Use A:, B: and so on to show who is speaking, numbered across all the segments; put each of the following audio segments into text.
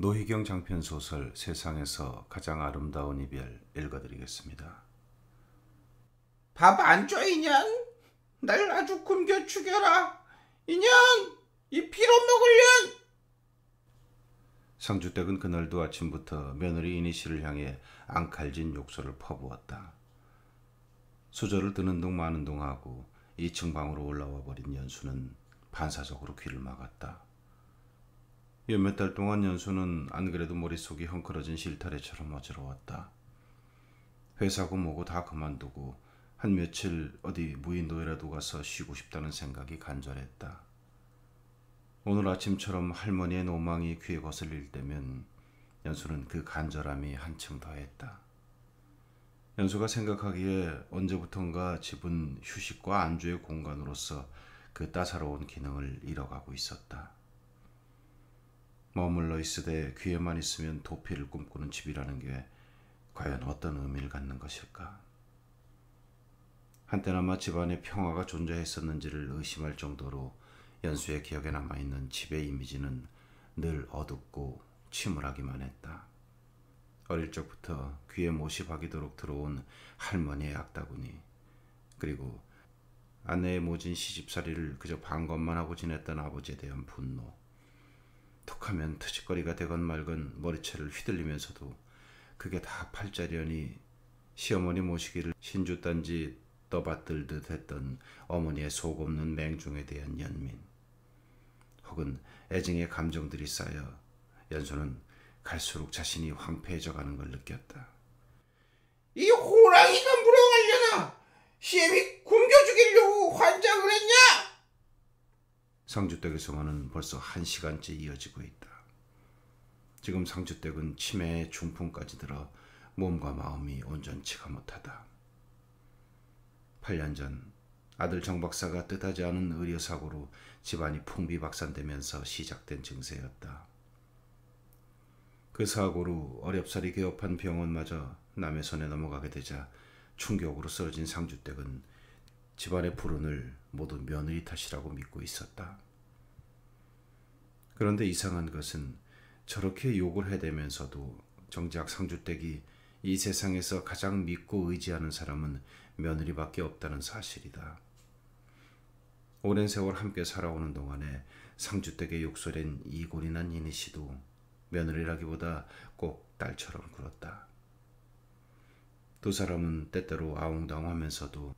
A: 노희경 장편 소설 세상에서 가장 아름다운 이별 읽어드리겠습니다.
B: 밥 안 줘, 이년? 날 아주 굶겨 죽여라! 이년! 이 피로 먹을년!
A: 상주댁은 그날도 아침부터 며느리 이니 씨를 향해 앙칼진 욕설을 퍼부었다. 수저를 드는 동 마는 동 하고 2층 방으로 올라와 버린 연수는 반사적으로 귀를 막았다. 몇달 동안 연수는 안 그래도 머릿속이 헝클어진 실타래처럼 어지러웠다. 회사고 뭐고 다 그만두고 한 며칠 어디 무인도에라도 가서 쉬고 싶다는 생각이 간절했다. 오늘 아침처럼 할머니의 노망이 귀에 거슬릴 때면 연수는 그 간절함이 한층 더했다. 연수가 생각하기에 언제부턴가 집은 휴식과 안주의 공간으로서 그 따사로운 기능을 잃어가고 있었다. 머물러 있으되 귀에만 있으면 도피를 꿈꾸는 집이라는 게 과연 어떤 의미를 갖는 것일까? 한때나마 집안에 평화가 존재했었는지를 의심할 정도로 연수의 기억에 남아있는 집의 이미지는 늘 어둡고 침울하기만 했다. 어릴 적부터 귀에 못이 박이도록 들어온 할머니의 악다구니 그리고 아내의 모진 시집살이를 그저 반것만 하고 지냈던 아버지에 대한 분노 하면 터치거리가 되건 말건 머리채를 휘둘리면서도 그게 다 팔자려니 시어머니 모시기를 신주단지 떠받들듯 했던 어머니의 속없는 맹중에 대한 연민 혹은 애증의 감정들이 쌓여 연소는 갈수록 자신이 황폐해져 가는 걸 느꼈다.
B: 이 호랑이가 물어가려나? 시엠이 굶겨 죽이려고 환장을 했냐?
A: 상주댁의 생활은 벌써 한 시간째 이어지고 있다. 지금 상주댁은 치매의 중풍까지 들어 몸과 마음이 온전치가 못하다. 8년 전 아들 정 박사가 뜻하지 않은 의료사고로 집안이 풍비박산되면서 시작된 증세였다. 그 사고로 어렵사리 개업한 병원마저 남의 손에 넘어가게 되자 충격으로 쓰러진 상주댁은 집안의 불운을 모두 며느리 탓이라고 믿고 있었다. 그런데 이상한 것은 저렇게 욕을 해대면서도 정작 상주댁이 이 세상에서 가장 믿고 의지하는 사람은 며느리밖에 없다는 사실이다. 오랜 세월 함께 살아오는 동안에 상주댁의 욕설엔 이골이 난 이니 씨도 며느리라기보다 꼭 딸처럼 굴었다. 두 사람은 때때로 아웅다웅하면서도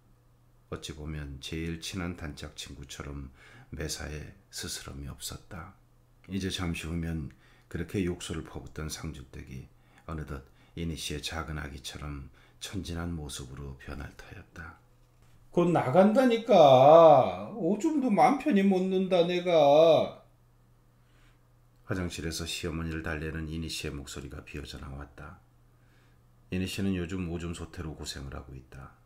A: 어찌 보면 제일 친한 단짝 친구처럼 매사에 스스럼이 없었다. 이제 잠시 후면 그렇게 욕설을 퍼붓던 상주댁이 어느덧 이니시의 작은 아기처럼 천진한 모습으로 변할 터였다.
B: 곧 나간다니까. 오줌도 마 편히 못 는다 내가.
A: 화장실에서 시어머니를 달래는 이니시의 목소리가 비어져 나왔다. 이니시는 요즘 오줌 소태로 고생을 하고 있다.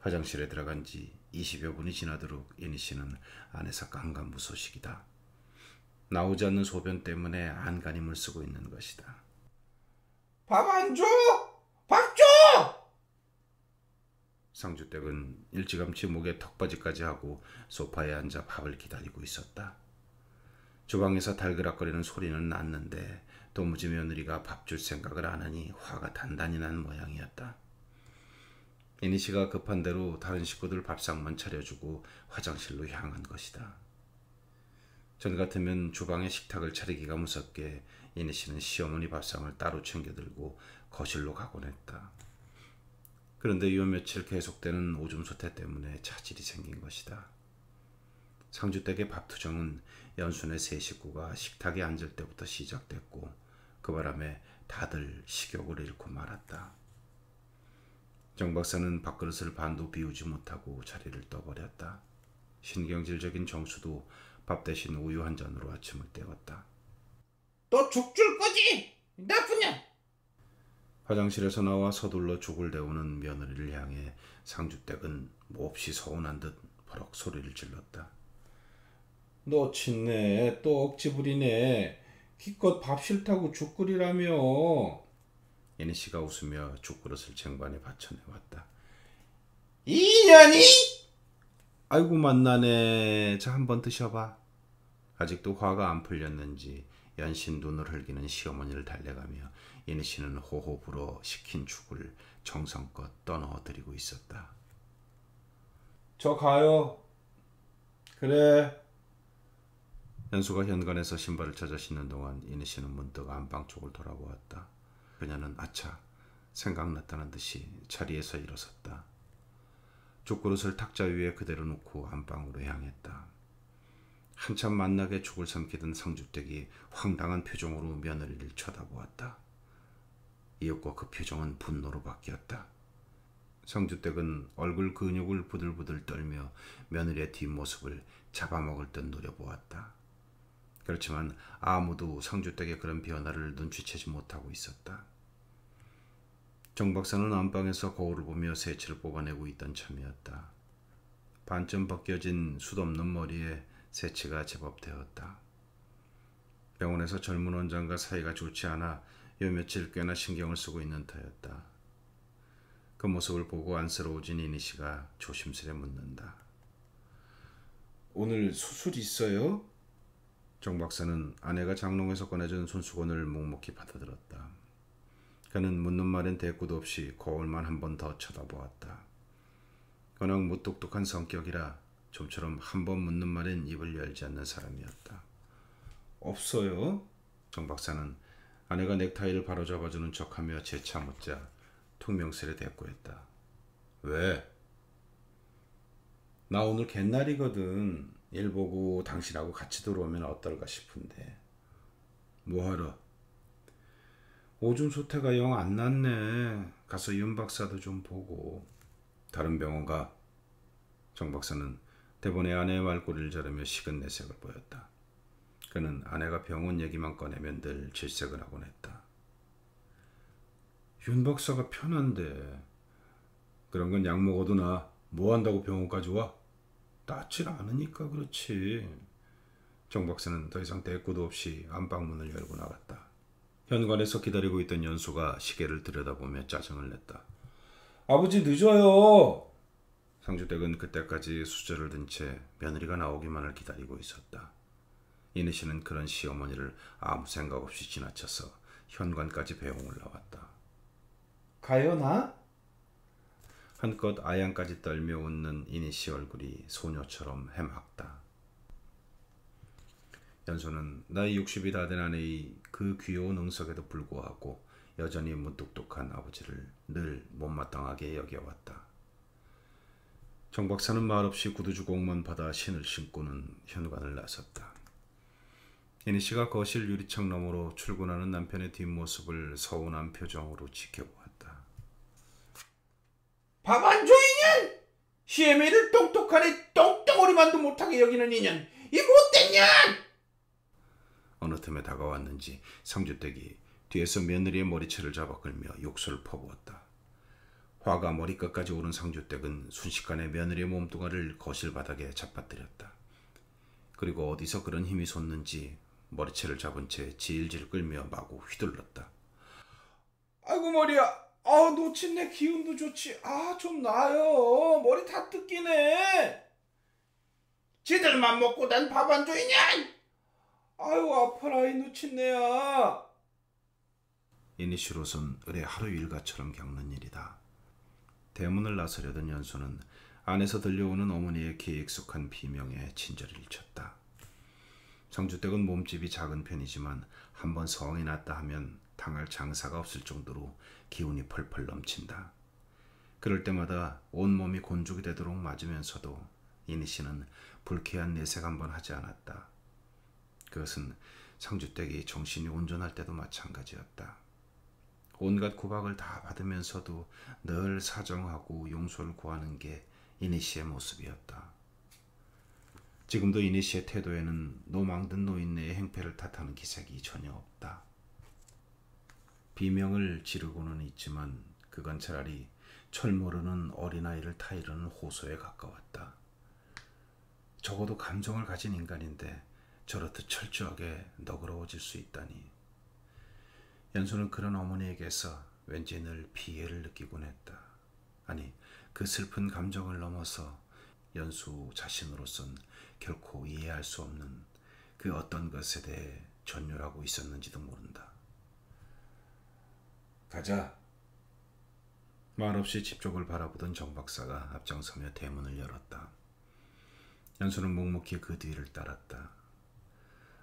A: 화장실에 들어간 지 20여 분이 지나도록 예니 씨는 안에서 깜깜 무소식이다. 나오지 않는 소변 때문에 안간힘을 쓰고 있는 것이다.
B: 밥 안 줘! 밥 줘!
A: 상주댁은 일찌감치 목에 턱받이까지 하고 소파에 앉아 밥을 기다리고 있었다. 주방에서 달그락거리는 소리는 났는데 도무지 며느리가 밥 줄 생각을 안 하니 화가 단단히 난 모양이었다. 애니씨가 급한 대로 다른 식구들 밥상만 차려주고 화장실로 향한 것이다. 전 같으면 주방에 식탁을 차리기가 무섭게 애니씨는 시어머니 밥상을 따로 챙겨들고 거실로 가곤 했다. 그런데 요 며칠 계속되는 오줌 소태 때문에 차질이 생긴 것이다. 상주댁의 밥투정은 연순의 세 식구가 식탁에 앉을 때부터
B: 시작됐고
A: 그 바람에 다들 식욕을 잃고 말았다. 정 박사는 밥그릇을 반도 비우지 못하고 자리를 떠버렸다. 신경질적인 정수도 밥 대신 우유 한 잔으로 아침을 때웠다.
B: 너 죽줄 거지? 나쁜 년!
A: 화장실에서 나와 서둘러 죽을 데우는 며느리를 향해 상주댁은 몹시 서운한 듯 버럭 소리를 질렀다. 놓친네 또 억지 부리네 기껏
B: 밥 싫다고 죽거리라며
A: 예니씨가 웃으며 죽그릇을 쟁반에 받쳐내왔다.
B: 이년이! 아이고
A: 만나네. 자 한번 드셔봐. 아직도 화가 안 풀렸는지 연신 눈을 흘기는 시어머니를 달래가며 예니씨는 호호불호 시킨 죽을 정성껏 떠넣어드리고 있었다. 저 가요. 그래. 연수가 현관에서 신발을 찾아 신는 동안 예니씨는 문득 안방 쪽을 돌아보았다. 그녀는 아차 생각났다는 듯이 자리에서 일어섰다. 죽그릇을 탁자 위에 그대로 놓고 안방으로 향했다. 한참 만나게 죽을 삼키던 상주댁이 황당한 표정으로 며느리를 쳐다보았다. 이윽고 그 표정은 분노로 바뀌었다. 성주댁은 얼굴 근육을 부들부들 떨며 며느리의 뒷모습을 잡아먹을 듯 노려보았다. 그렇지만 아무도 성주댁의 그런 변화를 눈치채지 못하고 있었다. 정 박사는 안방에서 거울을 보며 새치를 뽑아내고 있던 참이었다. 반쯤 벗겨진 숱 없는 머리에 새치가 제법 되었다. 병원에서 젊은 원장과 사이가 좋지 않아 요 며칠 꽤나 신경을 쓰고 있는 터였다. 그 모습을 보고 안쓰러워진 이니 씨가 조심스레 묻는다. 오늘 수술 있어요? 정 박사는 아내가 장롱에서 꺼내준 손수건을 묵묵히 받아들었다. 그는 묻는 말엔 대꾸도 없이 거울만 한 번 더 쳐다보았다. 워낙 무뚝뚝한 성격이라 좀처럼 한 번 묻는 말엔 입을 열지 않는 사람이었다. 없어요? 정 박사는 아내가 넥타이를 바로잡아주는 척하며 재차 묻자 퉁명스레 대꾸했다. 왜? 나 오늘 갯날이거든. 일 보고 당신하고 같이 들어오면 어떨까 싶은데 뭐하러 오줌 소태가 영 안 났네 가서 윤 박사도 좀 보고 다른 병원 가정 박사는 대본에 아내의 말꼬리를 자르며 식은 내색을 보였다 그는 아내가 병원 얘기만 꺼내면 늘 질색을 하곤 했다 윤 박사가 편한데 그런 건 약 먹어도 나 뭐 한다고 병원까지 와? 낫질 않으니까 그렇지. 정 박사는 더 이상 대꾸도 없이 안방문을 열고 나갔다. 현관에서 기다리고 있던 연수가 시계를 들여다보며 짜증을 냈다. 아버지
B: 늦어요.
A: 상주댁은 그때까지 수저를 든 채 며느리가 나오기만을 기다리고 있었다. 이내 씨는 그런 시어머니를 아무 생각 없이 지나쳐서 현관까지 배웅을 나왔다. 가요 나? 한껏 아양까지 떨며 웃는 이니시 얼굴이 소녀처럼 해맑다. 연소는 나이 60이 다 된 아내의 그 귀여운 응석에도 불구하고 여전히 무뚝뚝한 아버지를 늘 못마땅하게 여겨왔다. 정박사는 말없이 구두주공만 받아 신을 신고는 현관을 나섰다. 이니 씨가 거실 유리창 너머로 출근하는 남편의 뒷모습을 서운한 표정으로 지켜보았다.
B: 박완조이년 시애미를 똑똑하네 똥덩어리만도 못하게 여기는 인연. 이 못된 년
A: 어느 틈에 다가왔는지 성주댁이 뒤에서 며느리의 머리채를 잡아 끌며 욕설을 퍼부었다. 화가 머리끝까지 오른 성주댁은 순식간에 며느리의 몸뚱아를 리 거실 바닥에 잡아뜨렸다. 그리고 어디서 그런 힘이 솟는지 머리채를 잡은 채 질질 끌며 마구 휘둘렀다.
B: 아이고 머리야! 아놓친네 기운도 좋지 아좀 나요 머리 다 뜯기네 지들만 먹고 난 밥 안 줘이냐 아유 아파라 이놓친네야
A: 이니시로선 을의 하루 일과처럼 겪는 일이다 대문을 나서려던 연수는 안에서 들려오는 어머니의 기익숙한 비명에 친절을 잃쳤다 성주댁은 몸집이 작은 편이지만 한번 성이 났다 하면 당할 장사가 없을 정도로 기운이 펄펄 넘친다. 그럴 때마다 온몸이 곤죽이 되도록 맞으면서도 이니 씨는 불쾌한 내색 한번 하지 않았다. 그것은 상주댁이 정신이 온전할 때도 마찬가지였다. 온갖 구박을 다 받으면서도 늘 사정하고 용서를 구하는 게 이니 씨의 모습이었다. 지금도 이니 씨의 태도에는 노망든 노인네의 행패를 탓하는 기색이 전혀 없다. 비명을 지르고는 있지만 그건 차라리 철모르는 어린아이를 타이르는 호소에 가까웠다. 적어도 감정을 가진 인간인데 저렇듯 철저하게 너그러워질 수 있다니. 연수는 그런 어머니에게서 왠지 늘 피해를 느끼곤 했다. 아니, 그 슬픈 감정을 넘어서 연수 자신으로선 결코 이해할 수 없는 그 어떤 것에 대해 전율하고 있었는지도 모른다. 가자. 말없이 집 쪽을 바라보던 정 박사가 앞장서며 대문을 열었다. 연수는 묵묵히 그 뒤를 따랐다.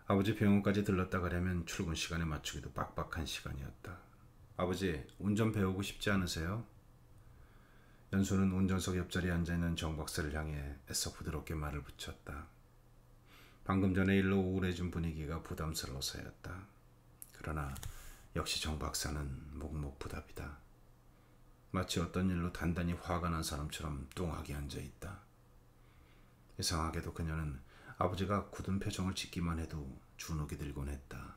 A: 아버지 병원까지 들렀다 가려면 출근 시간에 맞추기도 빡빡한 시간이었다. 아버지, 운전 배우고 싶지 않으세요? 연수는 운전석 옆자리에 앉아있는 정 박사를 향해 애써 부드럽게 말을 붙였다. 방금 전에 일로 우울해진 분위기가 부담스러워서였다. 그러나 역시 정 박사는 묵묵부답이다 마치 어떤 일로 단단히 화가 난 사람처럼 뚱하게 앉아 있다. 이상하게도 그녀는 아버지가 굳은 표정을 짓기만 해도 주눅이 들곤 했다.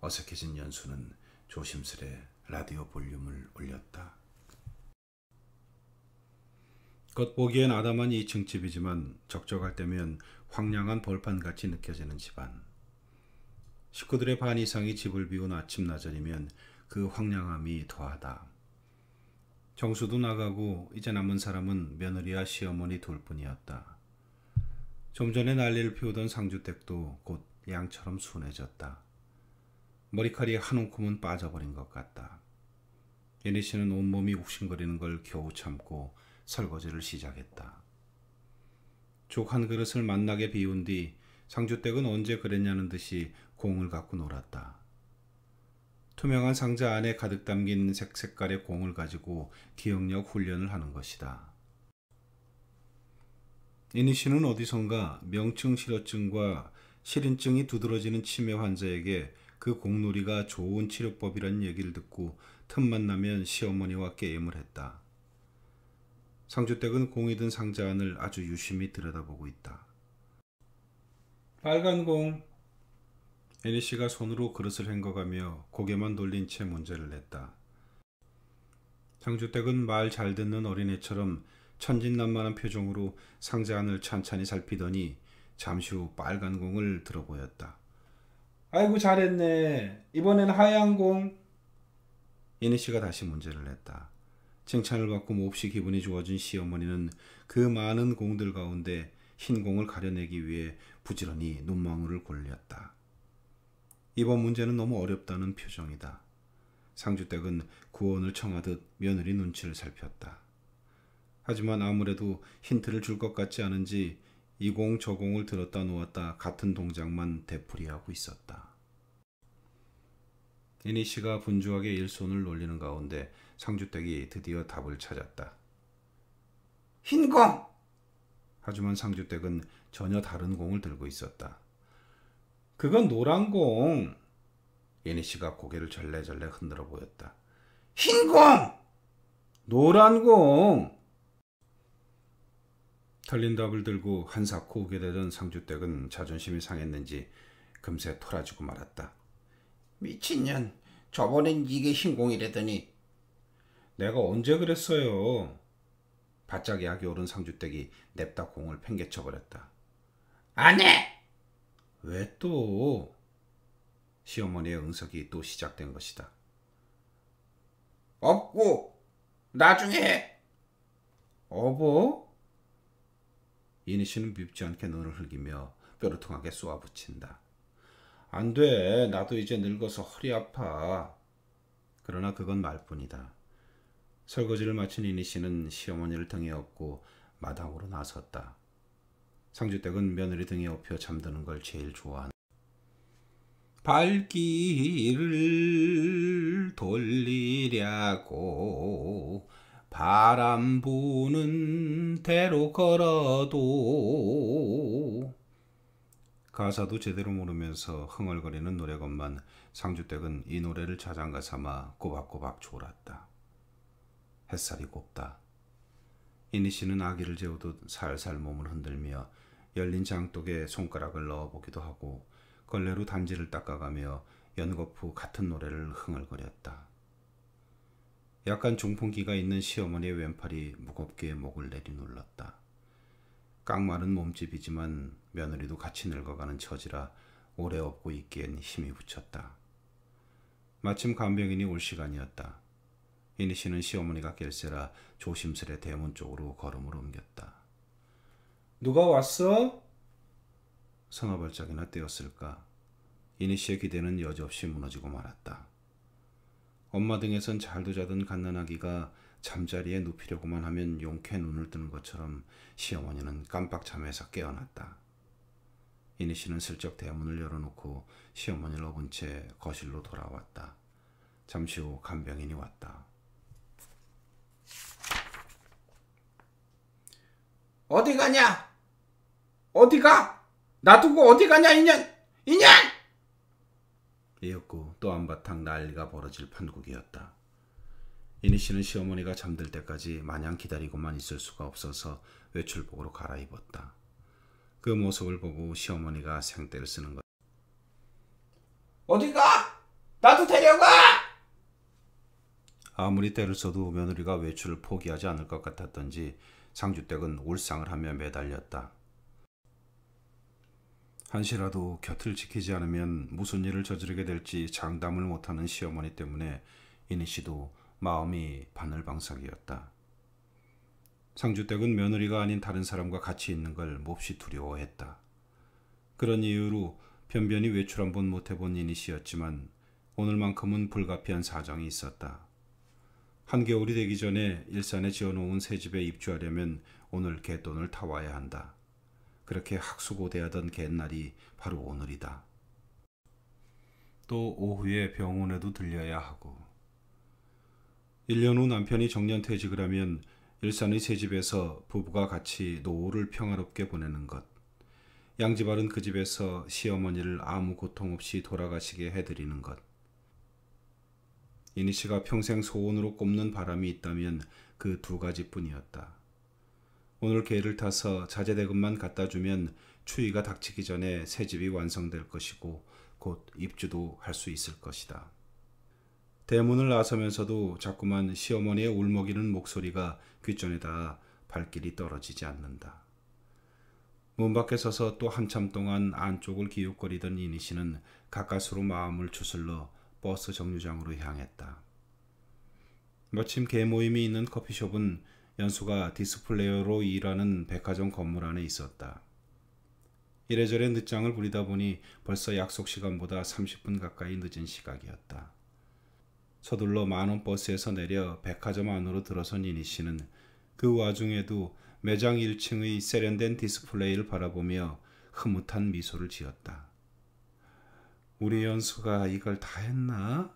A: 어색해진 연수는 조심스레 라디오 볼륨을 올렸다. 겉보기엔 아담한 2층 집이지만 적적할 때면 황량한 벌판같이 느껴지는 집안. 식구들의 반 이상이 집을 비운 아침 나절이면 그 황량함이 더하다. 정수도 나가고 이제 남은 사람은 며느리와 시어머니 둘 뿐이었다. 좀 전에 난리를 피우던 상주댁도 곧 양처럼 순해졌다. 머리칼이 한 움큼은 빠져버린 것 같다. 예니 씨는 온몸이 욱신거리는 걸 겨우 참고 설거지를 시작했다. 족한 그릇을 만나게 비운 뒤 상주댁은 언제 그랬냐는 듯이 공을 갖고 놀았다. 투명한 상자 안에 가득 담긴 색 색깔의 공을 가지고 기억력 훈련을 하는 것이다. 이니 씨는 어디선가 명층 실어증과 실인증이 두드러지는 치매 환자에게 그 공놀이가 좋은 치료법이라는 얘기를 듣고 틈만 나면 시어머니와 게임을 했다. 상주댁은 공이 든 상자 안을 아주 유심히 들여다보고 있다.
B: 빨간 공,
A: 에니 씨가 손으로 그릇을 헹궈가며 고개만 돌린 채 문제를 냈다. 장주택은 말 잘 듣는 어린애처럼 천진난만한 표정으로 상자 안을 찬찬히 살피더니 잠시 후 빨간 공을 들어보였다.
B: 아이고 잘했네. 이번엔 하얀 공.
A: 애니 씨가 다시 문제를 냈다. 칭찬을 받고 몹시 기분이 좋아진 시어머니는 그 많은 공들 가운데 흰 공을 가려내기 위해 부지런히 눈망울을 골렸다. 이번 문제는 너무 어렵다는 표정이다. 상주댁은 구원을 청하듯 며느리 눈치를 살폈다. 하지만 아무래도 힌트를 줄 것 같지 않은지 이공저공을 들었다 놓았다 같은 동작만 되풀이하고 있었다. 이니 씨가 분주하게 일손을 놀리는 가운데 상주댁이 드디어 답을 찾았다.
B: 흰 공!
A: 하지만 상주댁은 전혀 다른 공을 들고 있었다. 그건 노란 공. 예니 씨가 고개를 절레절레 흔들어 보였다.
B: 흰 공! 노란 공!
A: 털린 답을 들고 한사 코오게 되던 상주댁은 자존심이 상했는지 금세 토라지고 말았다.
B: 미친년, 저번엔 이게
A: 흰공이래더니. 내가 언제 그랬어요? 바짝 약이 오른 상주댁이 냅다 공을 팽개쳐버렸다. 안 해! 왜 또? 시어머니의 응석이 또 시작된 것이다.
B: 없고 나중에
A: 어버? 이니씨는 밉지 않게 눈을 흘기며 뾰루통하게 쏘아붙인다. 안 돼. 나도 이제 늙어서 허리 아파. 그러나 그건 말뿐이다. 설거지를 마친 이니씨는 시어머니를 등에 업고 마당으로 나섰다. 상주댁은 며느리 등에 업혀 잠드는 걸 제일 좋아한다.
B: 발길을 돌리려고 바람 부는 대로 걸어도
A: 가사도 제대로 모르면서 흥얼거리는 노래건만 상주댁은 이 노래를 자장가 삼아 꼬박꼬박 졸았다. 햇살이 곱다. 이니 씨는 아기를 재우듯 살살 몸을 흔들며 열린 장독에 손가락을 넣어보기도 하고 걸레로 단지를 닦아가며 연거푸 같은 노래를 흥얼거렸다. 약간 중풍기가 있는 시어머니의 왼팔이 무겁게 목을 내리눌렀다. 깡마른 몸집이지만 며느리도 같이 늙어가는 처지라 오래 업고 있기엔 힘이 붙였다. 마침 간병인이 올 시간이었다. 이니 씨는 시어머니가 깰세라 조심스레 대문 쪽으로 걸음을 옮겼다.
B: 누가 왔어?
A: 성화 발짝이나 떼었을까. 이니 씨의 기대는 여지없이 무너지고 말았다. 엄마 등에선 잘도 자던 갓난아기가 잠자리에 눕히려고만 하면 용케 눈을 뜨는 것처럼 시어머니는 깜빡 잠에서 깨어났다. 이니 씨는 슬쩍 대문을 열어놓고 시어머니를 업은 채 거실로 돌아왔다. 잠시 후 간병인이 왔다.
B: 어디 가냐? 어디 가? 놔두고 어디 가냐, 이년! 이년!
A: 이었고 또 한바탕 난리가 벌어질 판국이었다. 이니 씨는 시어머니가 잠들 때까지 마냥 기다리고만 있을 수가 없어서 외출복으로 갈아입었다. 그 모습을 보고 시어머니가 생떼를 쓰는 것.
B: 어디 가? 나도 데려가!
A: 아무리 때를 써도 며느리가 외출을 포기하지 않을 것 같았던지 상주댁은 울상을 하며 매달렸다. 한시라도 곁을 지키지 않으면 무슨 일을 저지르게 될지 장담을 못하는 시어머니 때문에 이니 씨도 마음이 바늘방석이었다. 상주댁은 며느리가 아닌 다른 사람과 같이 있는 걸 몹시 두려워했다. 그런 이유로 변변히 외출 한 번 못해본 이니 씨였지만 오늘만큼은 불가피한 사정이 있었다. 한겨울이 되기 전에 일산에 지어놓은 새 집에 입주하려면 오늘 개돈을 타와야 한다. 그렇게 학수고대하던 갯날이 바로 오늘이다. 또 오후에 병원에도 들려야 하고 1년 후 남편이 정년퇴직을 하면 일산의 새 집에서 부부가 같이 노후를 평화롭게 보내는 것. 양지발은 그 집에서 시어머니를 아무 고통 없이 돌아가시게 해드리는 것. 이니씨가 평생 소원으로 꼽는 바람이 있다면 그 두 가지뿐이었다. 오늘 개를 타서 자재대금만 갖다 주면 추위가 닥치기 전에 새 집이 완성될 것이고 곧 입주도 할 수 있을 것이다. 대문을 나서면서도 자꾸만 시어머니의 울먹이는 목소리가 귀전에다 발길이 떨어지지 않는다. 문 밖에 서서 또 한참 동안 안쪽을 기웃거리던 이니 씨는 가까스로 마음을 추슬러 버스 정류장으로 향했다. 마침 개모임이 있는 커피숍은 연수가 디스플레이어로 일하는 백화점 건물 안에 있었다. 이래저래 늦장을 부리다 보니 벌써 약속 시간보다 30분 가까이 늦은 시각이었다. 서둘러 만원 버스에서 내려 백화점 안으로 들어선 이니 씨는 그 와중에도 매장 1층의 세련된 디스플레이를 바라보며 흐뭇한 미소를 지었다. 우리 연수가 이걸 다 했나?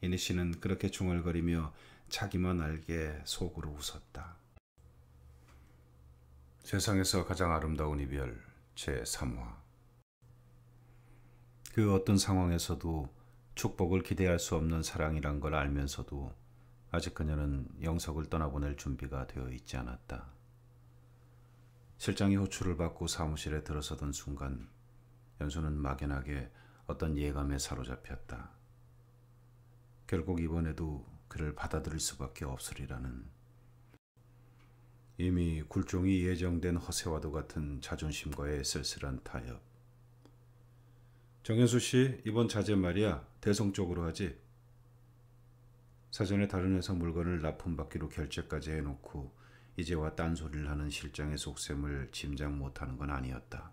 A: 이니씨는 그렇게 중얼거리며 자기만 알게 속으로 웃었다. 세상에서 가장 아름다운 이별 제3화 그 어떤 상황에서도 축복을 기대할 수 없는 사랑이란 걸 알면서도 아직 그녀는 영석을 떠나보낼 준비가 되어 있지 않았다. 실장이 호출을 받고 사무실에 들어서던 순간 연수는 막연하게 어떤 예감에 사로잡혔다. 결국 이번에도 그를 받아들일 수밖에 없으리라는 이미 굴종이 예정된 허세와도 같은 자존심과의 쓸쓸한 타협. 정현수 씨, 이번 자제 말이야. 대성적으로 하지. 사전에 다른 회사 물건을 납품받기로 결제까지 해놓고 이제와 딴소리를 하는 실장의 속셈을 짐작 못하는 건 아니었다.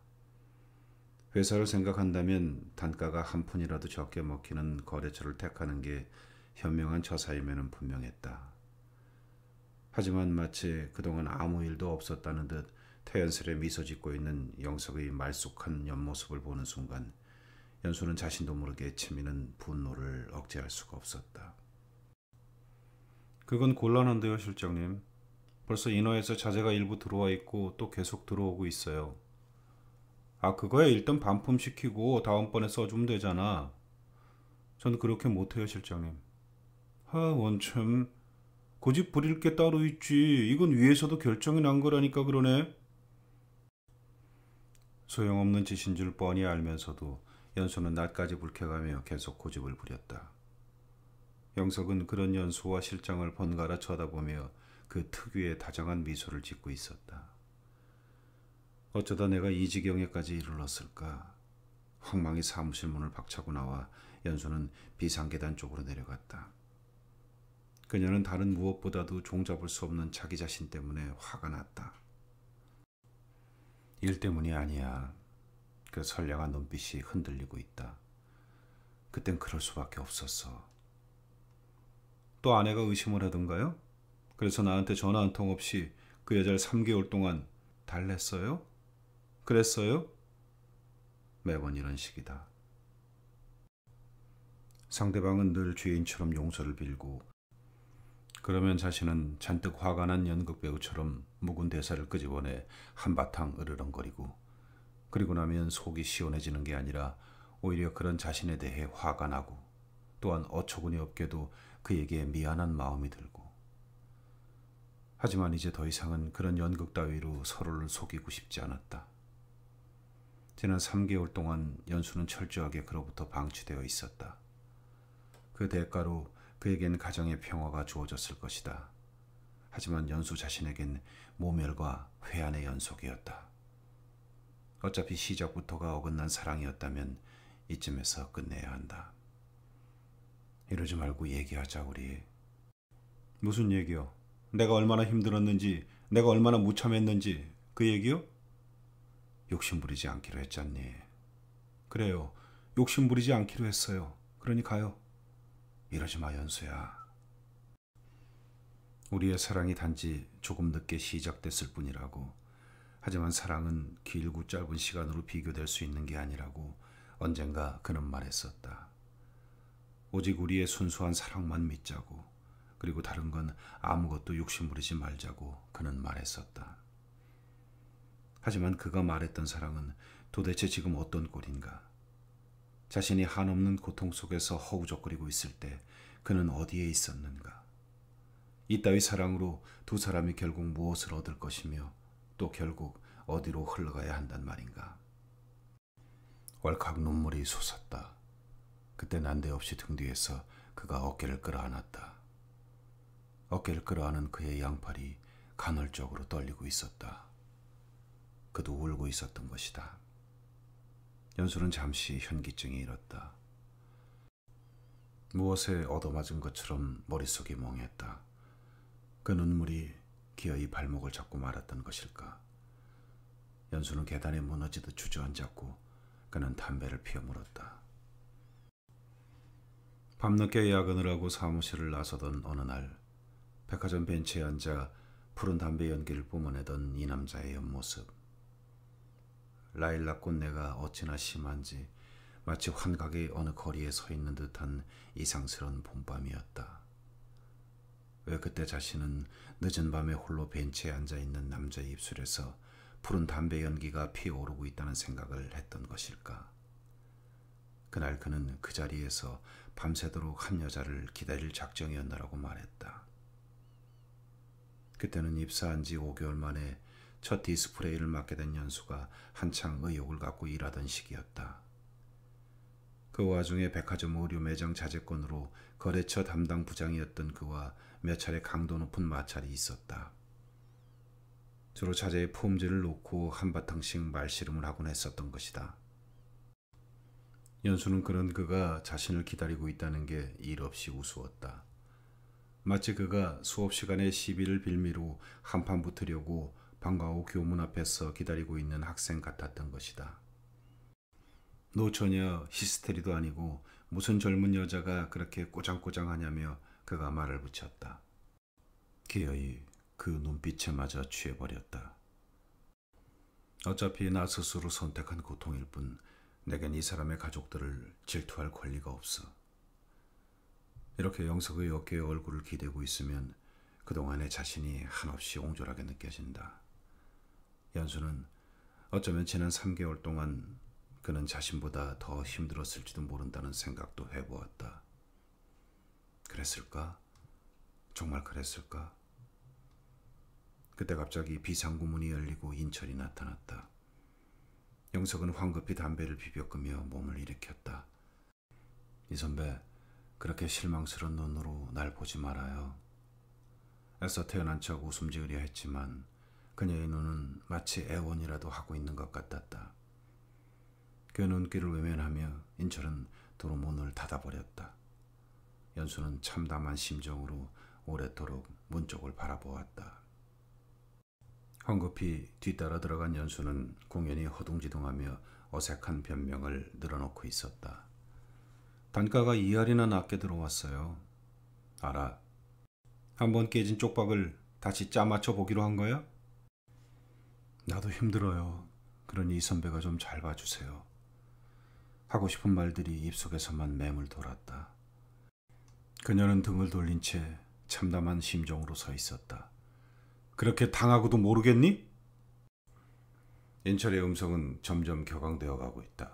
A: 회사를 생각한다면 단가가 한 푼이라도 적게 먹히는 거래처를 택하는 게 현명한 처사임에는 분명했다. 하지만 마치 그동안 아무 일도 없었다는 듯 태연스레 미소 짓고 있는 영석의 말쑥한 옆모습을 보는 순간 연수는 자신도 모르게 치미는 분노를 억제할 수가 없었다. 그건 곤란한데요, 실장님. 벌써 인허에서 자재가 일부 들어와 있고 또 계속 들어오고 있어요. 아 그거야 일단 반품시키고 다음번에 써주면 되잖아. 전 그렇게 못해요 실장님. 하 원참 고집 부릴 게 따로 있지. 이건 위에서도 결정이 난 거라니까 그러네. 소용없는 짓인 줄 뻔히 알면서도 연수는 날까지불쾌하며 계속 고집을 부렸다. 영석은 그런 연수와 실장을 번갈아 쳐다보며 그 특유의 다정한 미소를 짓고 있었다. 어쩌다 내가 이 지경에까지 이르렀을까? 황망히 사무실 문을 박차고 나와 연수는 비상계단 쪽으로 내려갔다. 그녀는 다른 무엇보다도 종잡을 수 없는 자기 자신 때문에 화가 났다. 일 때문이 아니야. 그 선량한 눈빛이 흔들리고 있다. 그땐 그럴 수밖에 없었어. 또 아내가 의심을 하던가요? 그래서 나한테 전화 한 통 없이 그 여자를 3개월 동안 달랬어요? 그랬어요? 매번 이런 식이다. 상대방은 늘 죄인처럼 용서를 빌고 그러면 자신은 잔뜩 화가 난 연극 배우처럼 묵은 대사를 끄집어내 한바탕 으르렁거리고 그리고 나면 속이 시원해지는 게 아니라 오히려 그런 자신에 대해 화가 나고 또한 어처구니 없게도 그에게 미안한 마음이 들고 하지만 이제 더 이상은 그런 연극 따위로 서로를 속이고 싶지 않았다. 지난 3개월 동안 연수는 철저하게 그로부터 방치되어 있었다. 그 대가로 그에겐 가정의 평화가 주어졌을 것이다. 하지만 연수 자신에겐 모멸과 회한의 연속이었다. 어차피 시작부터가 어긋난 사랑이었다면 이쯤에서 끝내야 한다. 이러지 말고 얘기하자 우리. 무슨 얘기요? 내가 얼마나 힘들었는지, 내가 얼마나 무참했는지 그 얘기요? 욕심 부리지 않기로 했잖니. 그래요. 욕심 부리지 않기로 했어요. 그러니 가요. 이러지 마, 연수야. 우리의 사랑이 단지 조금 늦게 시작됐을 뿐이라고. 하지만 사랑은 길고 짧은 시간으로 비교될 수 있는 게 아니라고 언젠가 그는 말했었다. 오직 우리의 순수한 사랑만 믿자고, 그리고 다른 건 아무것도 욕심 부리지 말자고 그는 말했었다. 하지만 그가 말했던 사랑은 도대체 지금 어떤 꼴인가? 자신이 한없는 고통 속에서 허우적거리고 있을 때 그는 어디에 있었는가? 이따위 사랑으로 두 사람이 결국 무엇을 얻을 것이며 또 결국 어디로 흘러가야 한단 말인가? 왈칵 눈물이 솟았다. 그때 난데없이 등 뒤에서 그가 어깨를 끌어안았다. 어깨를 끌어안은 그의 양팔이 간헐적으로 떨리고 있었다. 그도 울고 있었던 것이다. 연수는 잠시 현기증에 일었다. 무엇에 얻어맞은 것처럼 머릿속이 멍했다. 그 눈물이 기어이 발목을 잡고 말았던 것일까. 연수는 계단에 무너지듯 주저앉았고 그는 담배를 피워 물었다. 밤늦게 야근을 하고 사무실을 나서던 어느 날 백화점 벤치에 앉아 푸른 담배 연기를 뿜어내던 이 남자의 옆모습. 라일락 꽃내가 어찌나 심한지 마치 환각의 어느 거리에 서 있는 듯한 이상스러운 봄밤이었다. 왜 그때 자신은 늦은 밤에 홀로 벤치에 앉아 있는 남자의 입술에서 푸른 담배 연기가 피어오르고 있다는 생각을 했던 것일까? 그날 그는 그 자리에서 밤새도록 한 여자를 기다릴 작정이었나라고 말했다. 그때는 입사한 지 5개월 만에 첫 디스플레이를 맡게 된 연수가 한창 의욕을 갖고 일하던 시기였다. 그 와중에 백화점 의류 매장 자재권으로 거래처 담당 부장이었던 그와 몇 차례 강도 높은 마찰이 있었다. 주로 자재의품질을 놓고 한바탕씩 말씨름을 하곤 했었던 것이다. 연수는 그런 그가 자신을 기다리고 있다는 게 일 없이 우스웠다. 마치 그가 수업 시간에 시비를 빌미로 한판 붙으려고 방과 후 교문 앞에서 기다리고 있는 학생 같았던 것이다. 노 전혀 히스테리도 아니고 무슨 젊은 여자가 그렇게 꼬장꼬장하냐며 그가 말을 붙였다. 기어이 그 눈빛에 맞아 취해버렸다. 어차피 나 스스로 선택한 고통일 뿐 내겐 이 사람의 가족들을 질투할 권리가 없어. 이렇게 영석의 어깨에 얼굴을 기대고 있으면 그동안의 자신이 한없이 옹졸하게 느껴진다. 연수는 어쩌면 지난 3개월 동안 그는 자신보다 더 힘들었을지도 모른다는 생각도 해보았다. 그랬을까? 정말 그랬을까? 그때 갑자기 비상구문이 열리고 인철이 나타났다. 영석은 황급히 담배를 비벼끄며 몸을 일으켰다. 이 선배, 그렇게 실망스러운 눈으로 날 보지 말아요. 애써 태어난 척 웃음 지으려 했지만 그녀의 눈은 마치 애원이라도 하고 있는 것 같았다. 그 눈길을 외면하며 인철은 도로 문을 닫아버렸다. 연수는 참담한 심정으로 오래도록 문 쪽을 바라보았다. 황급히 뒤따라 들어간 연수는 공연히 허둥지둥하며 어색한 변명을 늘어놓고 있었다. 단가가 2알이나 낮게 들어왔어요. 알아. 한번 깨진 쪽박을 다시 짜맞춰 보기로 한 거야? 나도 힘들어요. 그러니 이 선배가 좀 잘 봐주세요. 하고 싶은 말들이 입속에서만 맴을 돌았다. 그녀는 등을 돌린 채 참담한 심정으로 서 있었다. 그렇게 당하고도 모르겠니? 인철의 음성은 점점 격앙되어 가고 있다.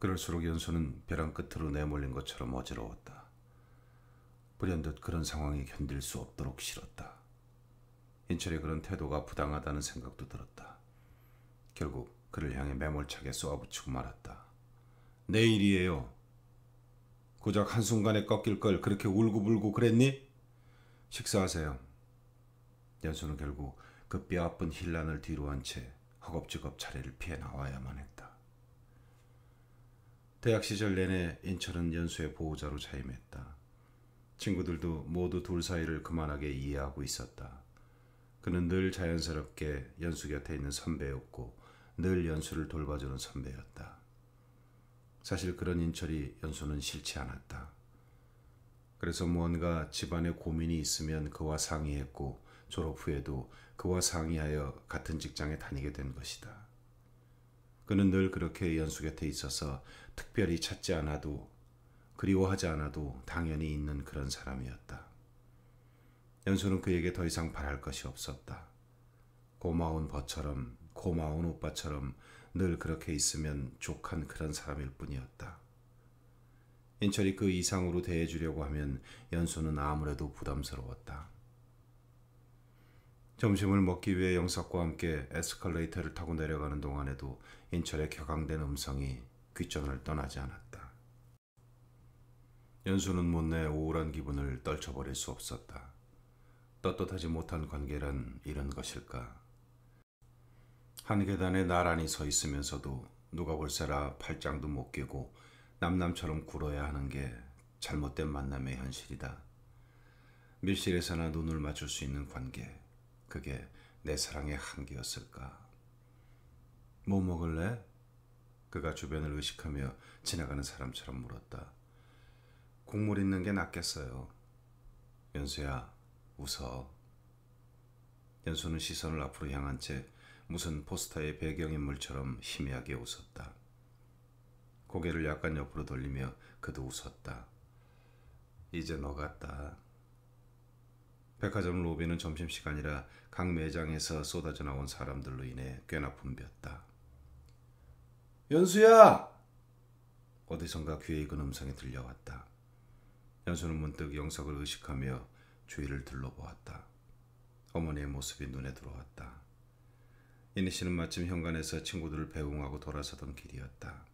A: 그럴수록 연수는 벼랑 끝으로 내몰린 것처럼 어지러웠다. 불현듯 그런 상황이 견딜 수 없도록 싫었다. 인철의 그런 태도가 부당하다는 생각도 들었다. 결국 그를 향해 매몰차게 쏘아붙이고 말았다. 내일이에요. 고작 한순간에 꺾일 걸 그렇게 울고불고 그랬니? 식사하세요. 연수는 결국 그 뼈아픈 힐난을 뒤로 한채 허겁지겁 자리를 피해 나와야만 했다. 대학 시절 내내 인철은 연수의 보호자로 자임했다. 친구들도 모두 둘 사이를 그만하게 이해하고 있었다. 그는 늘 자연스럽게 연수 곁에 있는 선배였고 늘 연수를 돌봐주는 선배였다. 사실 그런 인철이 연수는 싫지 않았다. 그래서 무언가 집안에 고민이 있으면 그와 상의했고 졸업 후에도 그와 상의하여 같은 직장에 다니게 된 것이다. 그는 늘 그렇게 연수 곁에 있어서 특별히 찾지 않아도 그리워하지 않아도 당연히 있는 그런 사람이었다. 연수는 그에게 더 이상 바랄 것이 없었다. 고마운 버처럼 고마운 오빠처럼 늘 그렇게 있으면 족한 그런 사람일 뿐이었다. 인철이 그 이상으로 대해주려고 하면 연수는 아무래도 부담스러웠다. 점심을 먹기 위해 영석과 함께 에스컬레이터를 타고 내려가는 동안에도 인철의 격앙된 음성이 귀전을 떠나지 않았다. 연수는 못내 우울한 기분을 떨쳐버릴 수 없었다. 떳떳하지 못한 관계란 이런 것일까? 한 계단에 나란히 서 있으면서도 누가 볼세라 팔짱도 못 끼고 남남처럼 굴어야 하는 게 잘못된 만남의 현실이다. 밀실에서나 눈을 맞출 수 있는 관계, 그게 내 사랑의 한계였을까? 뭐 먹을래? 그가 주변을 의식하며 지나가는 사람처럼 물었다. 국물 있는 게 낫겠어요. 연수야, 웃어. 연수는 시선을 앞으로 향한 채 무슨 포스터의 배경인물처럼 희미하게 웃었다. 고개를 약간 옆으로 돌리며 그도 웃었다. 이제 너 같다. 백화점 로비는 점심시간이라 각 매장에서 쏟아져 나온 사람들로 인해 꽤나 붐볐다. 연수야! 어디선가 귀에 익은 음성이 들려왔다. 연수는 문득 영석을 의식하며 주위를 둘러보았다. 어머니의 모습이 눈에 들어왔다. 이니씨는 마침 현관에서 친구들을 배웅하고 돌아서던 길이었다.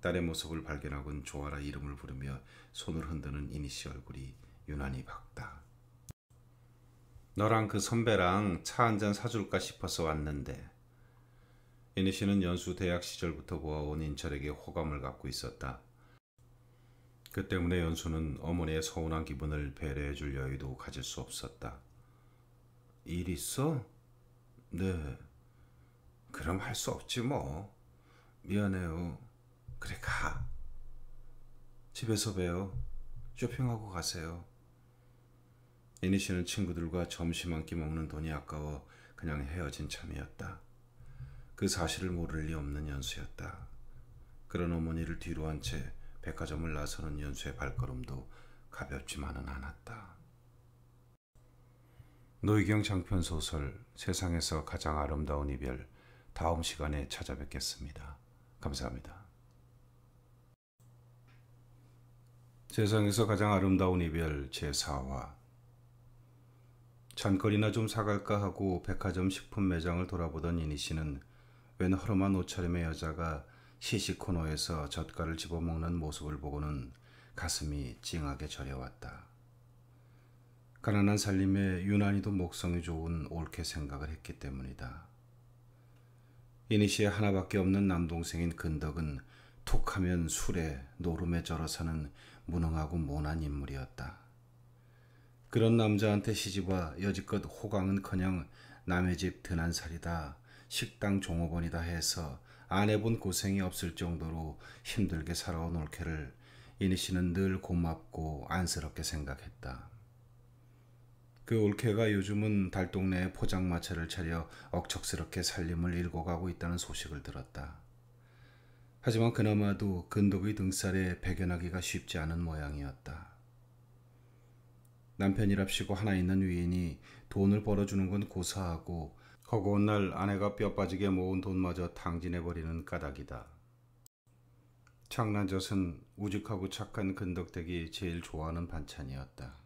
A: 딸의 모습을 발견하곤 조아라 이름을 부르며 손을 흔드는 이니씨 얼굴이 유난히 밝다. 너랑 그 선배랑 차 한잔 사줄까 싶어서 왔는데. 이니씨는 연수 대학 시절부터 보아온 인철에게 호감을 갖고 있었다. 그 때문에 연수는 어머니의 서운한 기분을 배려해 줄 여유도 가질 수 없었다. 일 있어? 네. 그럼 할 수 없지 뭐. 미안해요. 그래 가. 집에서 봬요. 쇼핑하고 가세요. 애니 씨는 친구들과 점심 한 끼 먹는 돈이 아까워 그냥 헤어진 참이었다. 그 사실을 모를 리 없는 연수였다. 그런 어머니를 뒤로 한채 백화점을 나서는 연수의 발걸음도 가볍지만은 않았다. 노희경 장편 소설 세상에서 가장 아름다운 이별 다음 시간에 찾아뵙겠습니다. 감사합니다. 세상에서 가장 아름다운 이별 제4화 잔거리나 좀 사갈까 하고 백화점 식품 매장을 돌아보던 이니 씨는 웬 허름한 옷차림의 여자가 시시코노에서 젓갈을 집어먹는 모습을 보고는 가슴이 찡하게 저려왔다. 가난한 살림에 유난히도 목성이 좋은 옳게 생각을 했기 때문이다. 이니시에 하나밖에 없는 남동생인 근덕은 툭하면 술에 노름에 절어 서는 무능하고 모난 인물이었다. 그런 남자한테 시집와 여지껏 호강은커녕 남의 집 드난살이다 식당 종업원이다 해서 안 해본 고생이 없을 정도로 힘들게 살아온 올케를 이니 씨는 늘 고맙고 안쓰럽게 생각했다. 그 올케가 요즘은 달동네에 포장마차를 차려 억척스럽게 살림을 일궈가고 있다는 소식을 들었다. 하지만 그나마도 근독의 등살에 배견하기가 쉽지 않은 모양이었다. 남편이랍시고 하나 있는 위인이 돈을 벌어주는 건 고사하고 허구온 날 아내가 뼈빠지게 모은 돈마저 탕진해버리는 까닭이다. 창난젓은 우직하고 착한 근덕댁이 제일 좋아하는 반찬이었다.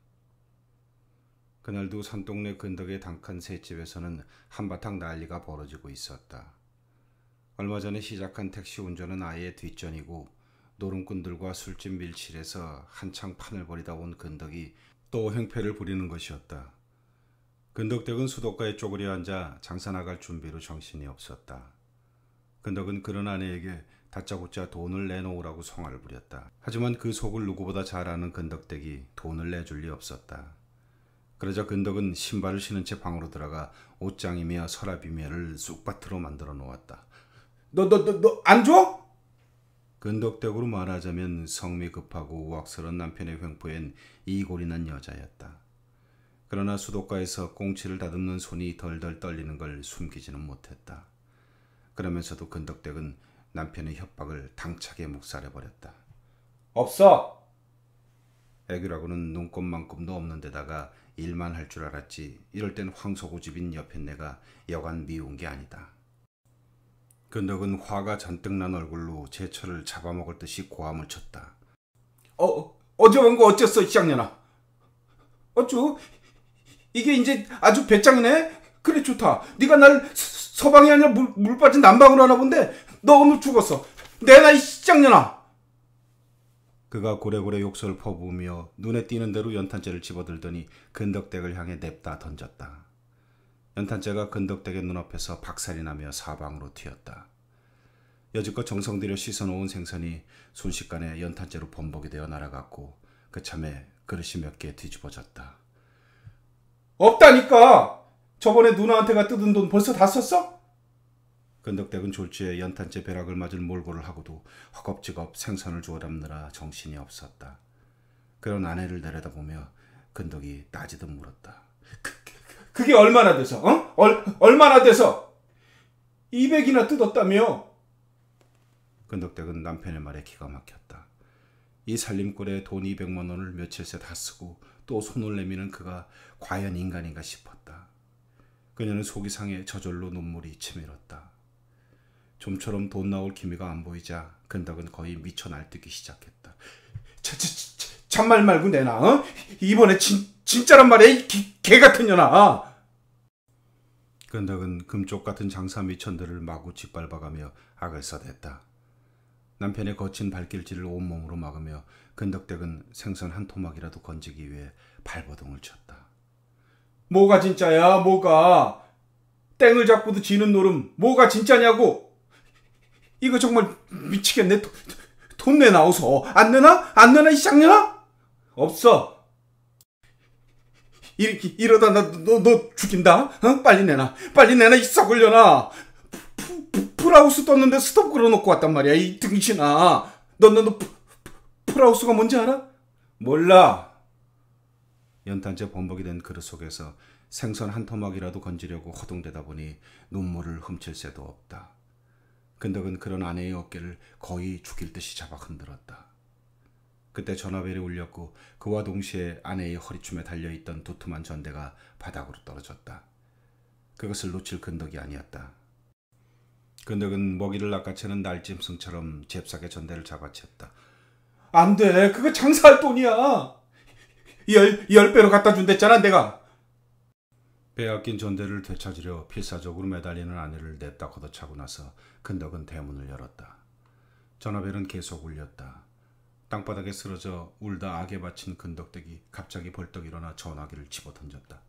A: 그날도 산동네 근덕의 당칸 새집에서는 한바탕 난리가 벌어지고 있었다. 얼마 전에 시작한 택시 운전은 아예 뒷전이고 노름꾼들과 술집 밀실에서 한창 판을 벌이다 온 근덕이 또 행패를 부리는 것이었다. 근덕댁은 수도가에 쪼그려 앉아 장사 나갈 준비로 정신이 없었다. 근덕은 그런 아내에게 다짜고짜 돈을 내놓으라고 성화를 부렸다. 하지만 그 속을 누구보다 잘 아는 근덕댁이 돈을 내줄 리 없었다. 그러자 근덕은 신발을 신은 채 방으로 들어가 옷장이며 서랍이며를 쑥밭으로 만들어 놓았다.
B: 너너너 너 안 줘?
A: 근덕댁으로 말하자면 성미 급하고 우악스런 남편의 횡포엔 이골이 난 여자였다. 그러나 수도가에서 꽁치를 다듬는 손이 덜덜 떨리는 걸 숨기지는 못했다. 그러면서도 근덕댁은 남편의 협박을 당차게 묵살해버렸다.
B: 없어!
A: 애교라고는 눈꼽만큼도 없는 데다가 일만 할 줄 알았지 이럴 땐 황소고집인 옆에 내가 여간 미운 게 아니다. 근덕은 화가 잔뜩 난 얼굴로 제철을 잡아먹을 듯이 고함을 쳤다.
B: 어, 어 어제 온 거 어째어 이장년아 어쭈 이게 이제 아주 배짱이네? 그래 좋다. 네가 날 서방이 아니라 물, 물 빠진 남방으로 하나 본데 너 오늘 죽었어. 내나이시장년아
A: 그가 고래고래 욕설을 퍼부으며 눈에 띄는 대로 연탄재를 집어들더니 근덕댁을 향해 냅다 던졌다. 연탄재가 근덕댁의 눈앞에서 박살이 나며 사방으로 튀었다. 여지껏 정성 들여 씻어놓은 생선이 순식간에 연탄재로 범벅이 되어 날아갔고 그참에 그릇이 몇 개 뒤집어졌다.
B: 없다니까. 저번에 누나한테가 뜯은 돈 벌써 다 썼어?
A: 건덕댁은 졸지에 연탄째 벼락을 맞을 몰골을 하고도 허겁지겁 생선을 주워 담느라 정신이 없었다. 그런 아내를 내려다보며 건덕이 따지듯 물었다.
B: 그, 그, 그, 그게 얼마나 돼서? 어? 얼, 얼마나 돼서? 200이나 뜯었다며?
A: 건덕댁은 남편의 말에 기가 막혔다. 이 살림골에 돈2 0 0만 원을 며칠 새 다 쓰고 또 손을 내미는 그가 과연 인간인가 싶었다. 그녀는 속이 상해 저절로 눈물이 치밀었다. 좀처럼 돈 나올 기미가 안 보이자 근덕은 거의 미쳐 날뛰기 시작했다.
B: 차, 차, 차, 참말 말고 내놔. 어? 이번에 진, 진짜란 말이야. 개, 개 같은 년아.
A: 근덕은 금쪽 같은 장사 미천들을 마구 짓밟아가며 악을 써댔다. 남편의 거친 발길질을 온몸으로 막으며 근덕대근 생선 한 토막이라도 건지기 위해
B: 발버둥을 쳤다. 뭐가 진짜야, 뭐가? 땡을 잡고도 지는 노름, 뭐가 진짜냐고! 이거 정말 미치겠네. 돈내 나오소. 안 내나? 안 내나, 이 쌍년아? 없어. 이, 이러다 나, 너, 너 죽인다? 어? 빨리 내놔. 빨리 내놔, 이 썩을려나. 프라우스 떴는데 스톱 걸어놓고 왔단 말이야. 이 등신아. 너, 너, 너, 프라우스가 뭔지 알아? 몰라.
A: 연탄재 범벅이 된 그릇 속에서 생선 한 토막이라도 건지려고 허둥대다 보니 눈물을 훔칠 새도 없다. 근덕은 그런 아내의 어깨를 거의 죽일 듯이 잡아 흔들었다. 그때 전화벨이 울렸고 그와 동시에 아내의 허리춤에 달려있던 도톰한 전대가 바닥으로 떨어졌다. 그것을 놓칠 근덕이 아니었다. 근덕은 그 먹이를 낚아채는 날짐승처럼 잽싸게 전대를 잡아챘다.
B: 안 돼. 그거 장사할 돈이야. 열, 열 배로 갖다 준댔잖아, 내가.
A: 빼앗긴 전대를 되찾으려 필사적으로 매달리는 아내를 냈다 걷어차고 나서 근덕은 그 대문을 열었다. 전화벨은 계속 울렸다. 땅바닥에 쓰러져 울다 악에 바친 근덕대기 그 갑자기 벌떡 일어나 전화기를 집어던졌다.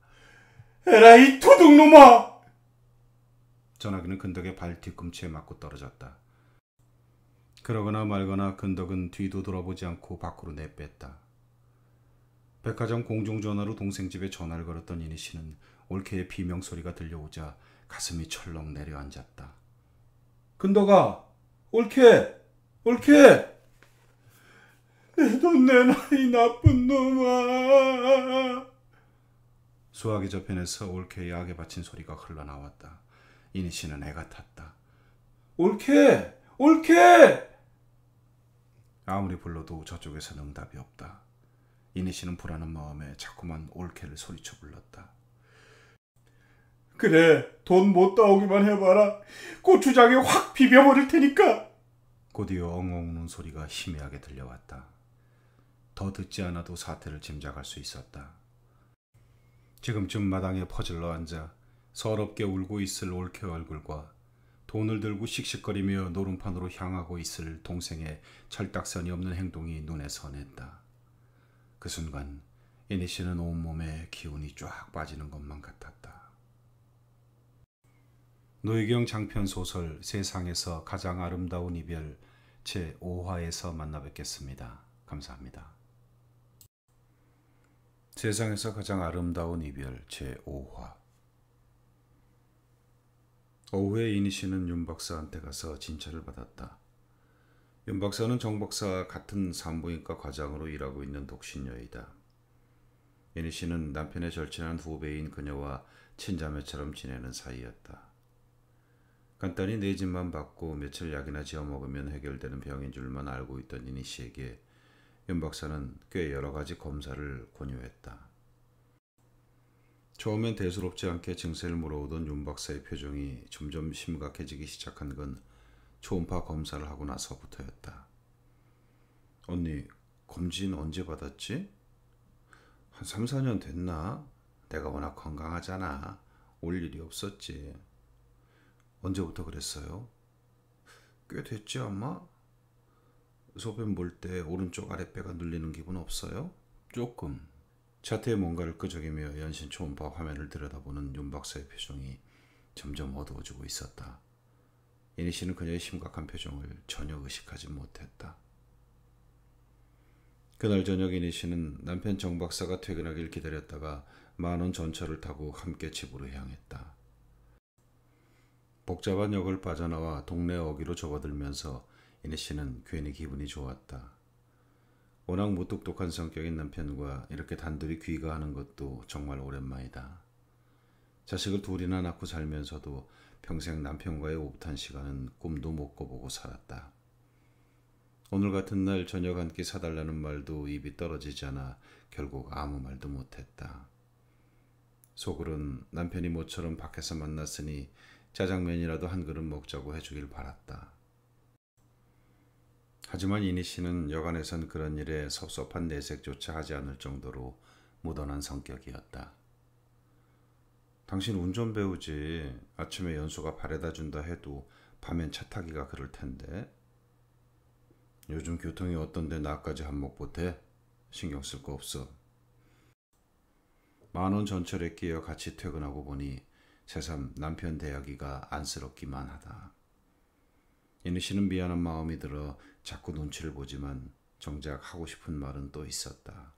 B: 에라이 도둑놈아!
A: 전화기는 근덕의 발 뒤꿈치에 맞고 떨어졌다. 그러거나 말거나 근덕은 뒤도 돌아보지 않고 밖으로 내뺐다. 백화점 공중전화로 동생 집에 전화를 걸었던 이니 씨는 올케의 비명소리가 들려오자 가슴이 철렁 내려앉았다. 근덕아!
B: 올케! 올케! 내 돈 내놔 이 나쁜 놈아!
A: 수화기 저편에서 올케의 악에 바친 소리가 흘러나왔다. 이니씨는 애가 탔다.
B: 옳게! 옳게!
A: 아무리 불러도 저쪽에서 는 응답이 없다. 이니씨는 불안한 마음에 자꾸만 올케를 소리쳐 불렀다.
B: 그래, 돈 못 따오기만 해봐라. 고추장에 확 비벼버릴 테니까.
A: 곧이어 엉엉 우는 소리가 희미하게 들려왔다. 더 듣지 않아도 사태를 짐작할 수 있었다. 지금쯤 마당에 퍼질러 앉아 서럽게 울고 있을 올케 얼굴과 돈을 들고 씩씩거리며 노름판으로 향하고 있을 동생의 철딱선이 없는 행동이 눈에 선했다. 그 순간 이니 씨는 온몸에 기운이 쫙 빠지는 것만 같았다. 노희경 장편 소설 세상에서 가장 아름다운 이별 제5화에서 만나 뵙겠습니다. 감사합니다. 세상에서 가장 아름다운 이별 제5화 오후에 이니씨는 윤 박사한테 가서 진찰을 받았다. 윤 박사는 정 박사와 같은 산부인과 과장으로 일하고 있는 독신녀이다. 이니 씨는 남편의 절친한 후배인 그녀와 친자매처럼 지내는 사이였다. 간단히 내 네 집만 받고 며칠 약이나 지어 먹으면 해결되는 병인 줄만 알고 있던 이니 씨에게 윤 박사는 꽤 여러 가지 검사를 권유했다. 처음엔 대수롭지 않게 증세를 물어오던 윤 박사의 표정이 점점 심각해지기 시작한 건 초음파 검사를 하고 나서부터였다. 언니, 검진 언제 받았지? 한 3, 4년 됐나? 내가 워낙 건강하잖아. 올 일이 없었지. 언제부터 그랬어요? 꽤 됐지, 아마? 소변 볼 때 오른쪽 아랫배가 눌리는 기분 없어요? 조금. 차트에 뭔가를 끄적이며 연신초 음파 화면을 들여다보는 윤 박사의 표정이 점점 어두워지고 있었다. 예니 씨는 그녀의 심각한 표정을 전혀 의식하지 못했다. 그날 저녁 예니 씨는 남편 정 박사가 퇴근하길 기다렸다가 만원 전철을 타고 함께 집으로 향했다. 복잡한 역을 빠져나와 동네 어귀로 접어들면서 예니 씨는 괜히 기분이 좋았다. 워낙 무뚝뚝한 성격인 남편과 이렇게 단둘이 귀가하는 것도 정말 오랜만이다. 자식을 둘이나 낳고 살면서도 평생 남편과의 오붓한 시간은 꿈도 못 꿔보고 살았다. 오늘 같은 날 저녁 한 끼 사달라는 말도 입이 떨어지지 않아 결국 아무 말도 못했다. 속으론 남편이 모처럼 밖에서 만났으니 짜장면이라도 한 그릇 먹자고 해주길 바랐다. 하지만 이니 씨는 여간에선 그런 일에 섭섭한 내색조차 하지 않을 정도로 무던한 성격이었다. 당신 운전 배우지 아침에 연수가 바래다 준다 해도 밤엔 차 타기가 그럴 텐데. 요즘 교통이 어떤데 나까지 한몫 못해? 신경 쓸 거 없어. 만원 전철에 끼어 같이 퇴근하고 보니 새삼 남편 대하기가 안쓰럽기만 하다. 이니 씨는 미안한 마음이 들어 자꾸 눈치를 보지만 정작 하고 싶은 말은 또 있었다.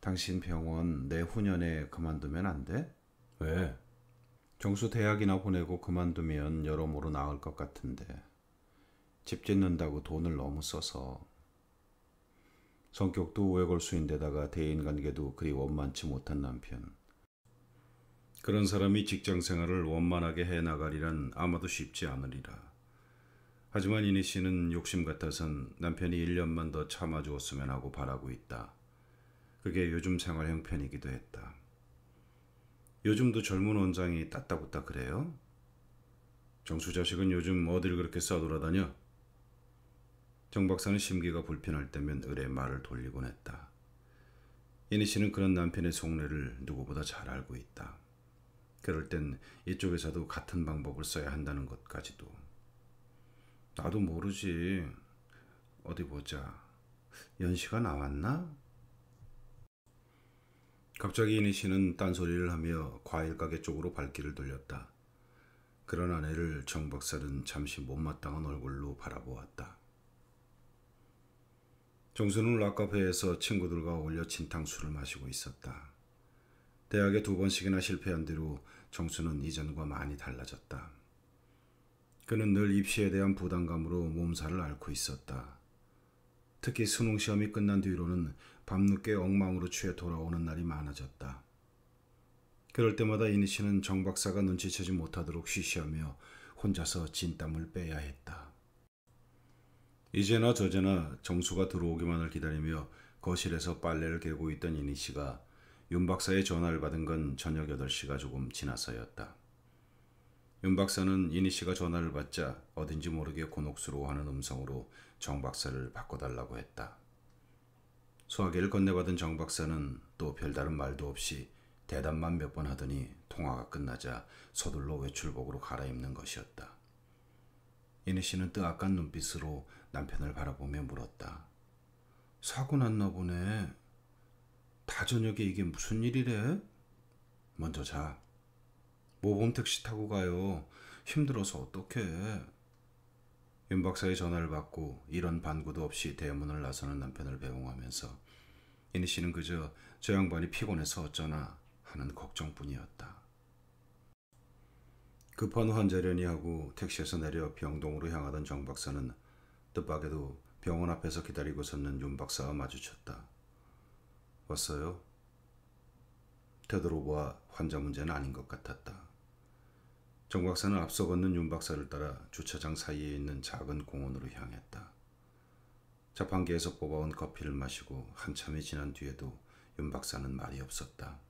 A: 당신 병원 내후년에 그만두면 안 돼? 왜? 정수 대학이나 보내고 그만두면 여러모로 나을 것 같은데 집 짓는다고 돈을 너무 써서 성격도 외골수인데다가 대인관계도 그리 원만치 못한 남편 그런 사람이 직장 생활을 원만하게 해나가리란 아마도 쉽지 않으리라 하지만 이니 씨는 욕심 같아선 남편이 1년만 더 참아주었으면 하고 바라고 있다. 그게 요즘 생활 형편이기도 했다. 요즘도 젊은 원장이 따따구다 그래요? 정수 자식은 요즘 어딜 그렇게 싸돌아다녀? 정 박사는 심기가 불편할 때면 을의 말을 돌리곤 했다. 이니 씨는 그런 남편의 속내를 누구보다 잘 알고 있다. 그럴 땐 이쪽에서도 같은 방법을 써야 한다는 것까지도. 나도 모르지. 어디 보자. 연시가 나왔나? 갑자기 이니 씨는 딴소리를 하며 과일 가게 쪽으로 발길을 돌렸다. 그런 아내를 정 박사는 잠시 못마땅한 얼굴로 바라보았다. 정수는 락카페에서 친구들과 어울려 진탕술을 마시고 있었다. 대학에 두 번씩이나 실패한 뒤로 정수는 이전과 많이 달라졌다. 그는 늘 입시에 대한 부담감으로 몸살을 앓고 있었다. 특히 수능 시험이 끝난 뒤로는 밤늦게 엉망으로 취해 돌아오는 날이 많아졌다. 그럴 때마다 이니 씨는 정 박사가 눈치채지 못하도록 쉬쉬하며 혼자서 진땀을 빼야 했다. 이제나 저제나 정수가 들어오기만을 기다리며 거실에서 빨래를 개고 있던 이니 씨가 윤 박사의 전화를 받은 건 저녁 8시가 조금 지나서였다. 윤 박사는 이니 씨가 전화를 받자 어딘지 모르게 곤혹스러워하는 음성으로 정 박사를 바꿔달라고 했다. 소화기를 건네받은 정 박사는 또 별다른 말도 없이 대답만 몇 번 하더니 통화가 끝나자 서둘러 외출복으로 갈아입는 것이었다. 이니 씨는 뜨악한 눈빛으로 남편을 바라보며 물었다. 사고 났나 보네. 다 저녁에 이게 무슨 일이래? 먼저 자. 모범 뭐 택시 타고 가요. 힘들어서 어떡해. 윤 박사의 전화를 받고 이런 반구도 없이 대문을 나서는 남편을 배웅하면서 이니 씨는 그저 저 양반이 피곤해서 어쩌나 하는 걱정뿐이었다. 급한 환자련이 하고 택시에서 내려 병동으로 향하던 정 박사는 뜻밖에도 병원 앞에서 기다리고 섰는 윤 박사와 마주쳤다. 왔어요? 되돌아보아 환자 문제는 아닌 것 같았다. 정 박사는 앞서 걷는 윤 박사를 따라 주차장 사이에 있는 작은 공원으로 향했다. 자판기에서 뽑아온 커피를 마시고 한참이 지난 뒤에도 윤 박사는 말이 없었다.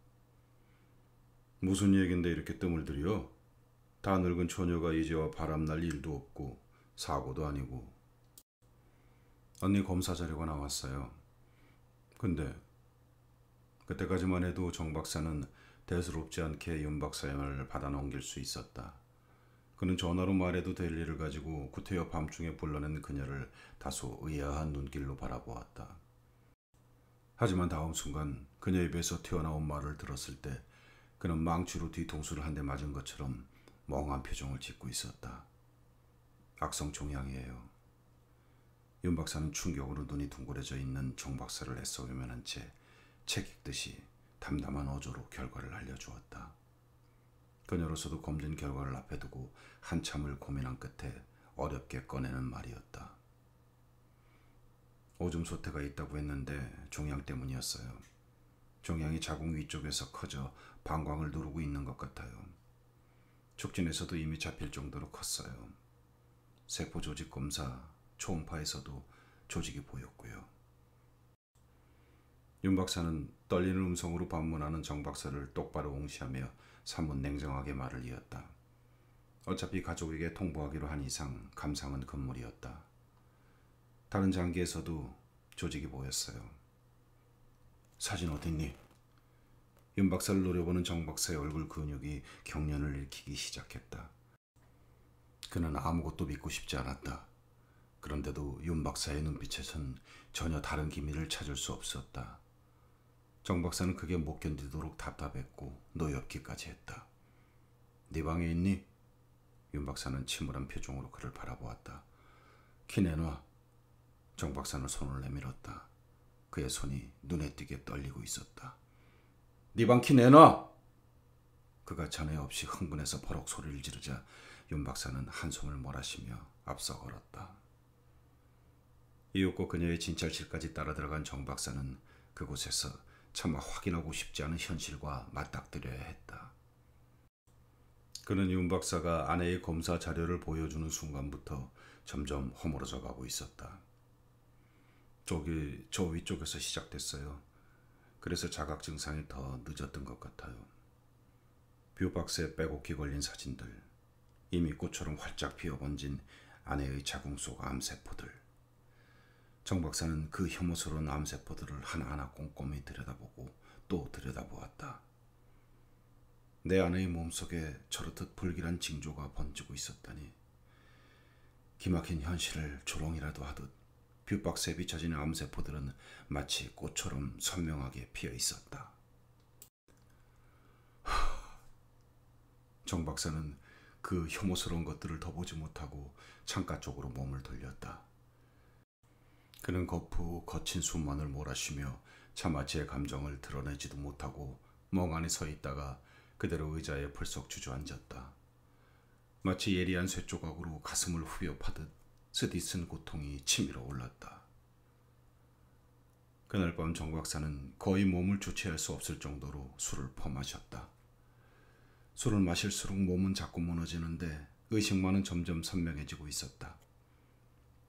A: 무슨 얘긴데 이렇게 뜸을 들여? 다 늙은 처녀가 이제와 바람날 일도 없고 사고도 아니고. 언니 검사 자료가 나왔어요. 근데 그때까지만 해도 정 박사는 대수롭지 않게 윤 박사임을 받아 넘길 수 있었다. 그는 전화로 말해도 될 일을 가지고 구태여 밤중에 불러낸 그녀를 다소 의아한 눈길로 바라보았다. 하지만 다음 순간 그녀 입에서 튀어나온 말을 들었을 때 그는 망치로 뒤통수를 한 대 맞은 것처럼 멍한 표정을 짓고 있었다. 악성 종양이에요. 윤 박사는 충격으로 눈이 둥그레져 있는 정 박사를 애써 외면한 채 책읽듯이 담담한 어조로 결과를 알려주었다. 그녀로서도 검진 결과를 앞에 두고 한참을 고민한 끝에 어렵게 꺼내는 말이었다. 오줌 소태가 있다고 했는데 종양 때문이었어요. 종양이 자궁 위쪽에서 커져 방광을 누르고 있는 것 같아요. 촉진에서도 이미 잡힐 정도로 컸어요. 세포 조직 검사, 초음파에서도 조직이 보였고요. 윤 박사는 떨리는 음성으로 반문하는 정 박사를 똑바로 옹시하며 사뭇 냉정하게 말을 이었다. 어차피 가족에게 통보하기로 한 이상 감상은 금물이었다. 다른 장기에서도 조직이 보였어요. 사진 어딨니? 윤 박사를 노려보는 정 박사의 얼굴 근육이 경련을 일으키기 시작했다. 그는 아무것도 믿고 싶지 않았다. 그런데도 윤 박사의 눈빛에선 전혀 다른 기미를 찾을 수 없었다. 정 박사는 그게 못 견디도록 답답했고 노엽기까지 했다. 네 방에 있니? 윤 박사는 침울한 표정으로 그를
B: 바라보았다.
A: 키 내놔. 정 박사는 손을 내밀었다. 그의 손이 눈에 띄게 떨리고 있었다. 네 방 키 내놔! 그가 자네 없이 흥분해서 버럭 소리를 지르자 윤 박사는 한숨을 몰아쉬며 앞서 걸었다. 이윽고 그녀의 진찰실까지 따라 들어간 정 박사는 그곳에서 차마 확인하고 싶지 않은 현실과 맞닥뜨려야 했다. 그는 윤 박사가 아내의 검사 자료를 보여주는 순간부터 점점 허물어져 가고 있었다. 저기 저 위쪽에서 시작됐어요. 그래서 자각 증상이 더 늦었던 것 같아요. 뷰박스에 빼곡히 걸린 사진들, 이미 꽃처럼 활짝 피어번진 아내의 자궁 속 암세포들, 정 박사는 그 혐오스러운 암세포들을 하나하나 꼼꼼히 들여다보고 또 들여다보았다. 내 아내의 몸속에 저렇듯 불길한 징조가 번지고 있었다니. 기막힌 현실을 조롱이라도 하듯 뷰박스에 비춰진 암세포들은 마치 꽃처럼 선명하게 피어 있었다. 정 박사는 그 혐오스러운 것들을 더 보지 못하고 창가 쪽으로 몸을 돌렸다. 그는 거푸 거친 숨만을 몰아쉬며 차마치의 감정을 드러내지도 못하고 멍하니 서 있다가 그대로 의자에 벌썩 주저앉았다. 마치 예리한 쇠조각으로 가슴을 후벼 파듯 스디쓴 고통이 치밀어 올랐다. 그날 밤 정박사는 거의 몸을 주체할 수 없을 정도로 술을 퍼마셨다. 술을 마실수록 몸은 자꾸 무너지는데 의식만은 점점 선명해지고 있었다.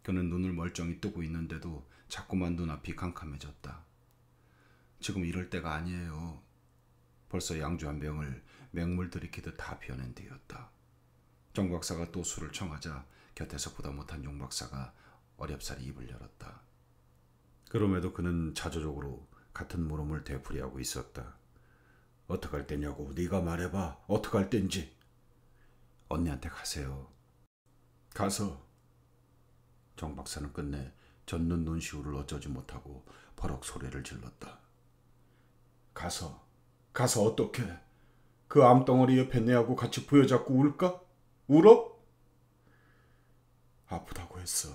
A: 그는 눈을 멀쩡히 뜨고 있는데도 자꾸만 눈앞이 캄캄해졌다. 지금 이럴 때가 아니에요. 벌써 양주 한 병을 맹물 들이키듯 다 비워낸 뒤였다. 정 박사가 또 술을 청하자 곁에서 보다 못한 용 박사가 어렵사리 입을 열었다. 그럼에도 그는 자조적으로 같은 물음을 되풀이하고 있었다. 어떡할 때냐고 네가 말해봐. 어떡할 땐지. 언니한테 가세요. 가서 정 박사는 끝내 젖는 눈시울을 어쩌지 못하고 버럭
B: 소리를 질렀다. 가서, 가서 어떻게? 그 암덩어리 옆에 내하고 같이 부여잡고 울까? 울어? 아프다고 했어.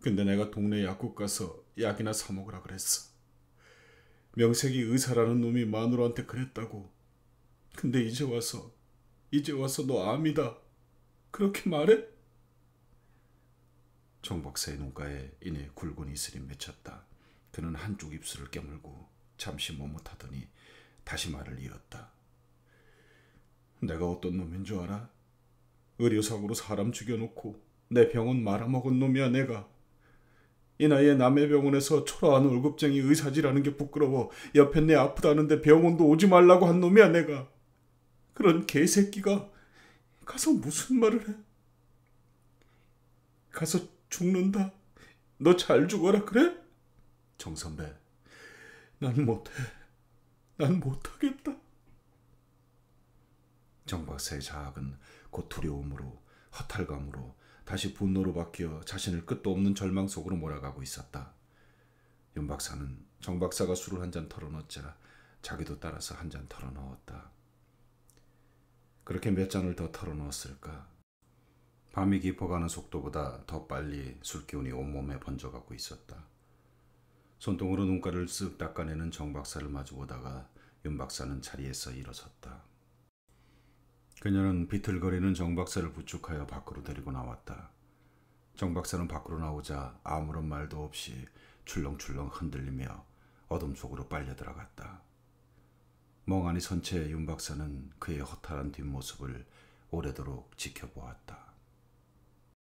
B: 근데 내가 동네 약국 가서 약이나 사 먹으라 그랬어. 명색이 의사라는 놈이 마누라한테 그랬다고. 근데 이제 와서, 이제 와서 너 암이다. 그렇게 말해?
A: 송 박사의 눈가에 이내 굵은 이슬이 맺혔다. 그는 한쪽 입술을 깨물고 잠시 머뭇하더니 다시 말을 이었다.
B: 내가 어떤 놈인 줄 알아? 의료사고로 사람 죽여놓고 내 병원 말아먹은 놈이야 내가. 이 나이에 남의 병원에서 초라한 월급쟁이 의사질하는 게 부끄러워 옆에 내 아프다는데 병원도 오지 말라고 한 놈이야 내가. 그런 개새끼가 가서 무슨 말을 해? 가서 죽는다. 너 잘 죽어라 그래? 정선배. 난 못해. 난 못하겠다.
A: 정박사의 자학은 곧 두려움으로 허탈감으로 다시 분노로 바뀌어 자신을 끝도 없는 절망 속으로 몰아가고 있었다. 윤 박사는 정 박사가 술을 한 잔 털어넣자 자기도 따라서 한 잔 털어넣었다. 그렇게 몇 잔을 더 털어넣었을까? 밤이 깊어가는 속도보다 더 빨리 술기운이 온몸에 번져가고 있었다. 손등으로 눈가를 쓱 닦아내는 정 박사를 마주보다가 윤 박사는 자리에서 일어섰다. 그녀는 비틀거리는 정 박사를 부축하여 밖으로 데리고 나왔다. 정 박사는 밖으로 나오자 아무런 말도 없이 출렁출렁 흔들리며 어둠 속으로 빨려 들어갔다. 멍하니 선체윤 박사는 그의 허탈한 뒷모습을 오래도록 지켜보았다.